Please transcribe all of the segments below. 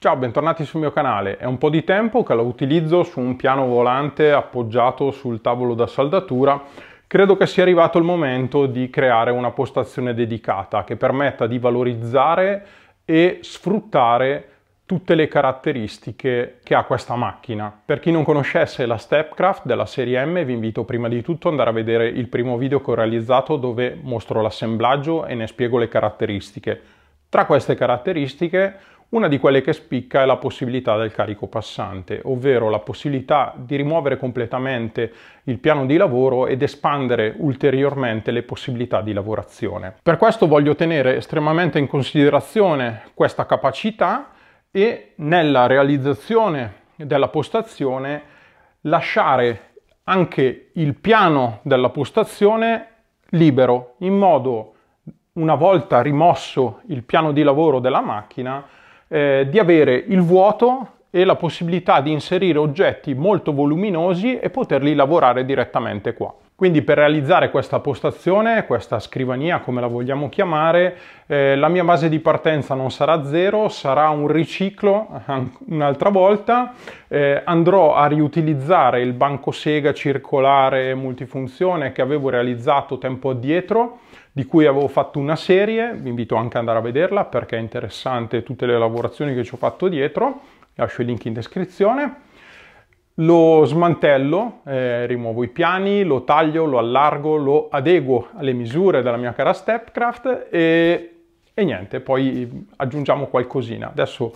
Ciao, bentornati sul mio canale. È un po' di tempo che lo utilizzo su un piano volante appoggiato sul tavolo da saldatura. Credo che sia arrivato il momento di creare una postazione dedicata che permetta di valorizzare e sfruttare tutte le caratteristiche che ha questa macchina. Per chi non conoscesse la Stepcraft della serie M vi invito prima di tutto ad andare a vedere il primo video che ho realizzato dove mostro l'assemblaggio e ne spiego le caratteristiche. Tra queste caratteristiche una di quelle che spicca è la possibilità del carico passante, ovvero la possibilità di rimuovere completamente il piano di lavoro ed espandere ulteriormente le possibilità di lavorazione. Per questo voglio tenere estremamente in considerazione questa capacità e nella realizzazione della postazione lasciare anche il piano della postazione libero in modo una volta rimosso il piano di lavoro della macchina eh, di avere il vuoto e la possibilità di inserire oggetti molto voluminosi e poterli lavorare direttamente qua. Quindi per realizzare questa postazione, questa scrivania come la vogliamo chiamare, eh, la mia base di partenza non sarà zero, sarà un riciclo un'altra volta, eh, andrò a riutilizzare il banco sega circolare multifunzione che avevo realizzato tempo addietro, di cui avevo fatto una serie, vi invito anche ad andare a vederla perché è interessante tutte le lavorazioni che ci ho fatto dietro, lascio il link in descrizione. Lo smantello, eh, rimuovo i piani, lo taglio, lo allargo, lo adeguo alle misure della mia cara Stepcraft e, e niente, poi aggiungiamo qualcosina. Adesso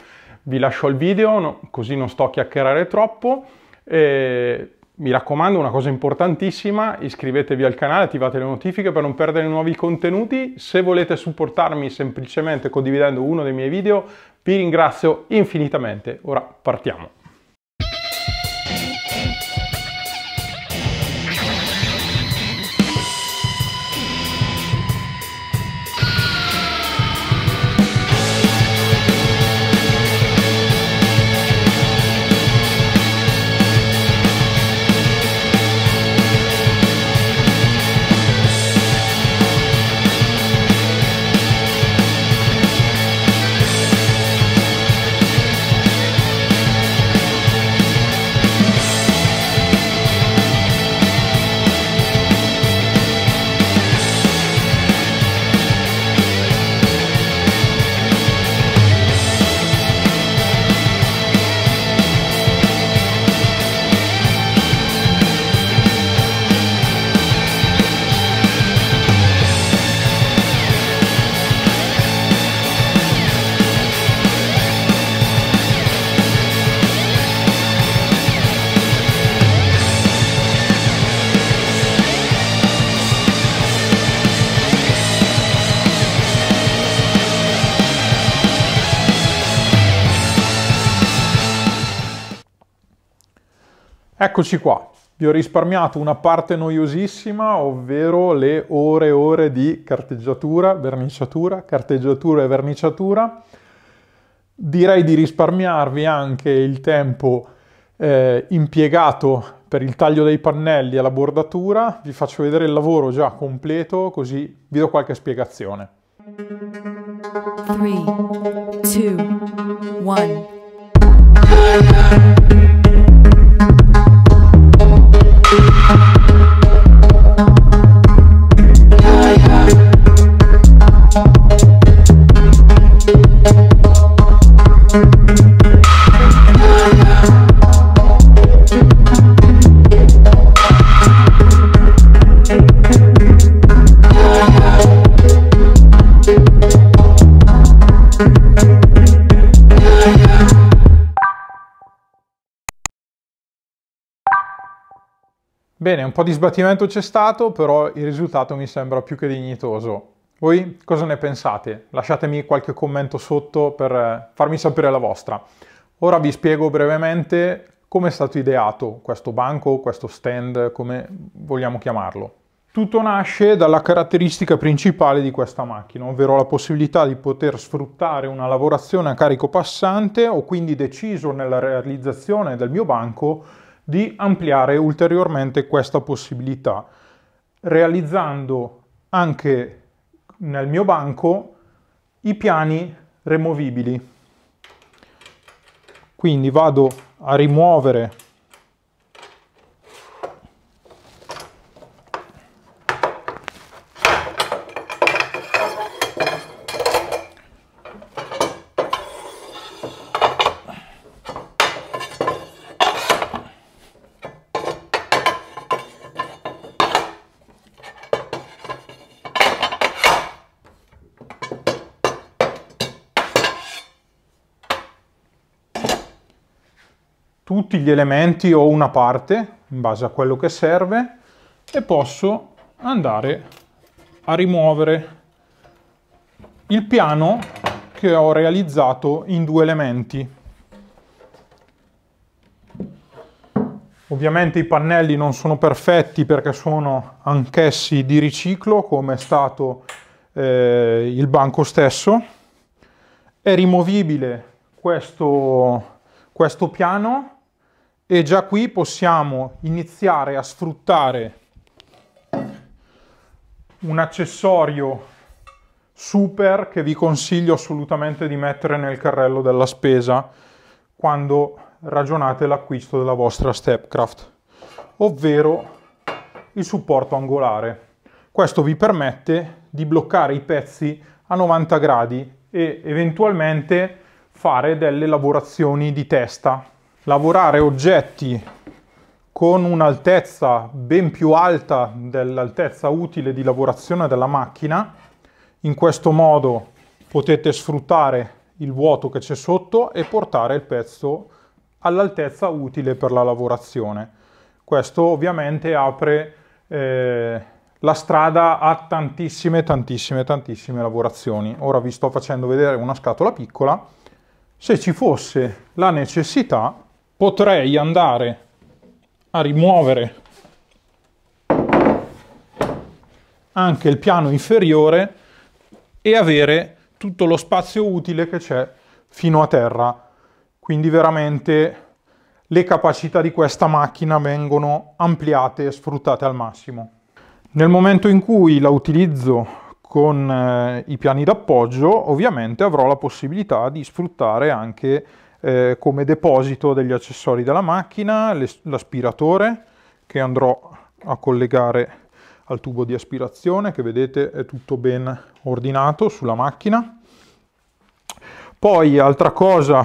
vi lascio il video, no, così non sto a chiacchierare troppo. Eh, mi raccomando, una cosa importantissima, iscrivetevi al canale, attivate le notifiche per non perdere nuovi contenuti. Se volete supportarmi semplicemente condividendo uno dei miei video, vi ringrazio infinitamente. Ora partiamo. Eccoci qua, vi ho risparmiato una parte noiosissima, ovvero le ore e ore di carteggiatura, verniciatura, carteggiatura e verniciatura. Direi di risparmiarvi anche il tempo eh, impiegato per il taglio dei pannelli e la bordatura. Vi faccio vedere il lavoro già completo, così vi do qualche spiegazione. 3, 2, 1 Thank you. Bene, un po' di sbattimento c'è stato, però il risultato mi sembra più che dignitoso. Voi cosa ne pensate? Lasciatemi qualche commento sotto per eh, farmi sapere la vostra. Ora vi spiego brevemente come è stato ideato questo banco, questo stand, come vogliamo chiamarlo. Tutto nasce dalla caratteristica principale di questa macchina, ovvero la possibilità di poter sfruttare una lavorazione a carico passante, ho quindi deciso nella realizzazione del mio banco di ampliare ulteriormente questa possibilità, realizzando anche nel mio banco i piani removibili. Quindi vado a rimuovere tutti gli elementi o una parte, in base a quello che serve, e posso andare a rimuovere il piano che ho realizzato in due elementi. Ovviamente i pannelli non sono perfetti perché sono anch'essi di riciclo, come è stato eh, il banco stesso. È rimovibile questo, questo piano e già qui possiamo iniziare a sfruttare un accessorio super che vi consiglio assolutamente di mettere nel carrello della spesa quando ragionate l'acquisto della vostra Stepcraft, ovvero il supporto angolare. Questo vi permette di bloccare i pezzi a 90 gradi e eventualmente fare delle lavorazioni di testa lavorare oggetti con un'altezza ben più alta dell'altezza utile di lavorazione della macchina. In questo modo potete sfruttare il vuoto che c'è sotto e portare il pezzo all'altezza utile per la lavorazione. Questo ovviamente apre eh, la strada a tantissime, tantissime, tantissime lavorazioni. Ora vi sto facendo vedere una scatola piccola. Se ci fosse la necessità, potrei andare a rimuovere anche il piano inferiore e avere tutto lo spazio utile che c'è fino a terra. Quindi veramente le capacità di questa macchina vengono ampliate e sfruttate al massimo. Nel momento in cui la utilizzo con eh, i piani d'appoggio, ovviamente avrò la possibilità di sfruttare anche eh, come deposito degli accessori della macchina, l'aspiratore che andrò a collegare al tubo di aspirazione che vedete è tutto ben ordinato sulla macchina. Poi altra cosa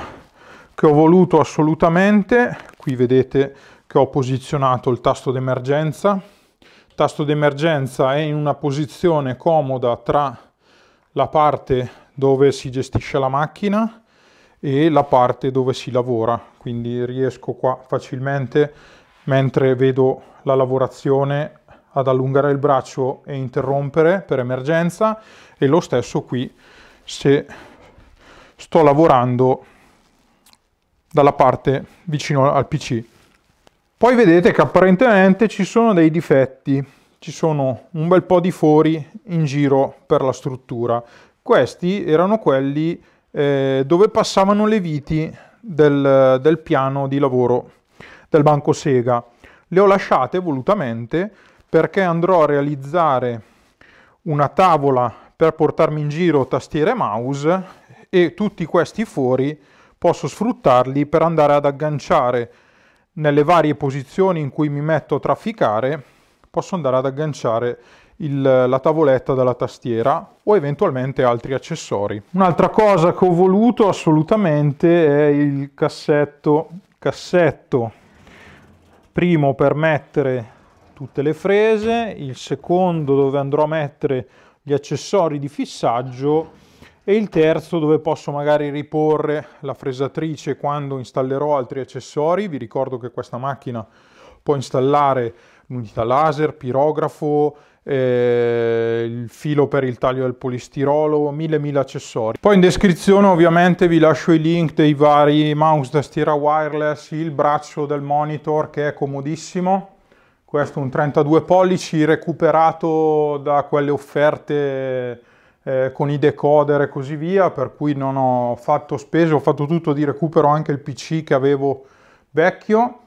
che ho voluto assolutamente, qui vedete che ho posizionato il tasto d'emergenza. Il tasto d'emergenza è in una posizione comoda tra la parte dove si gestisce la macchina e la parte dove si lavora, quindi riesco qua facilmente mentre vedo la lavorazione ad allungare il braccio e interrompere per emergenza e lo stesso qui se sto lavorando dalla parte vicino al PC. Poi vedete che apparentemente ci sono dei difetti, ci sono un bel po' di fori in giro per la struttura. Questi erano quelli eh, dove passavano le viti del, del piano di lavoro del banco Sega. Le ho lasciate volutamente perché andrò a realizzare una tavola per portarmi in giro tastiere e mouse e tutti questi fori posso sfruttarli per andare ad agganciare nelle varie posizioni in cui mi metto a trafficare, posso andare ad agganciare il, la tavoletta dalla tastiera o eventualmente altri accessori. Un'altra cosa che ho voluto assolutamente è il cassetto, cassetto primo per mettere tutte le frese, il secondo dove andrò a mettere gli accessori di fissaggio e il terzo dove posso magari riporre la fresatrice quando installerò altri accessori. Vi ricordo che questa macchina può installare l'unità laser, pirografo, eh, il filo per il taglio del polistirolo, mille mille accessori. Poi in descrizione ovviamente vi lascio i link dei vari mouse da stiera wireless, il braccio del monitor che è comodissimo, questo è un 32 pollici recuperato da quelle offerte eh, con i decoder e così via, per cui non ho fatto spese, ho fatto tutto di recupero anche il PC che avevo vecchio,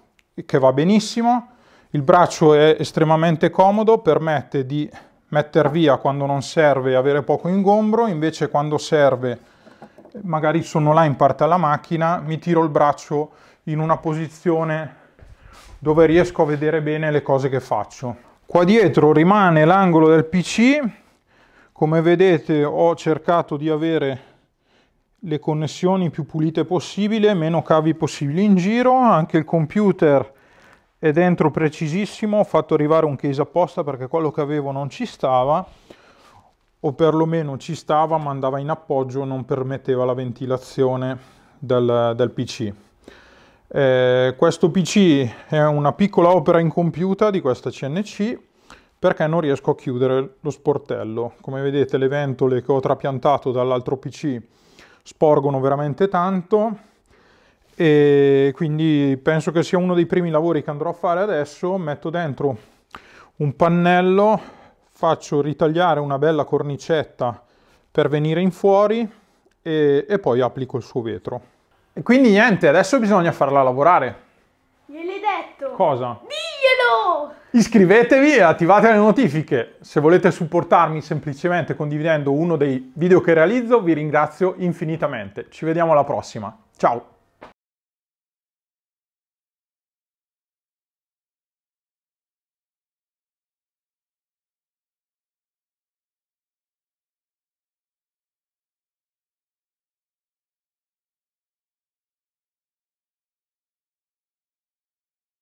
che va benissimo. Il braccio è estremamente comodo, permette di metter via quando non serve e avere poco ingombro, invece quando serve, magari sono là in parte alla macchina, mi tiro il braccio in una posizione dove riesco a vedere bene le cose che faccio. Qua dietro rimane l'angolo del PC, come vedete ho cercato di avere le connessioni più pulite possibile, meno cavi possibili in giro, anche il computer e dentro precisissimo ho fatto arrivare un case apposta perché quello che avevo non ci stava o perlomeno ci stava ma andava in appoggio non permetteva la ventilazione del, del pc eh, questo pc è una piccola opera incompiuta di questa cnc perché non riesco a chiudere lo sportello come vedete le ventole che ho trapiantato dall'altro pc sporgono veramente tanto e quindi penso che sia uno dei primi lavori che andrò a fare adesso metto dentro un pannello faccio ritagliare una bella cornicetta per venire in fuori e, e poi applico il suo vetro e quindi niente adesso bisogna farla lavorare gliel'hai detto cosa? diglielo Iscrivetevi e attivate le notifiche. Se volete supportarmi semplicemente condividendo uno dei video che realizzo, vi ringrazio infinitamente. Ci vediamo alla prossima. Ciao!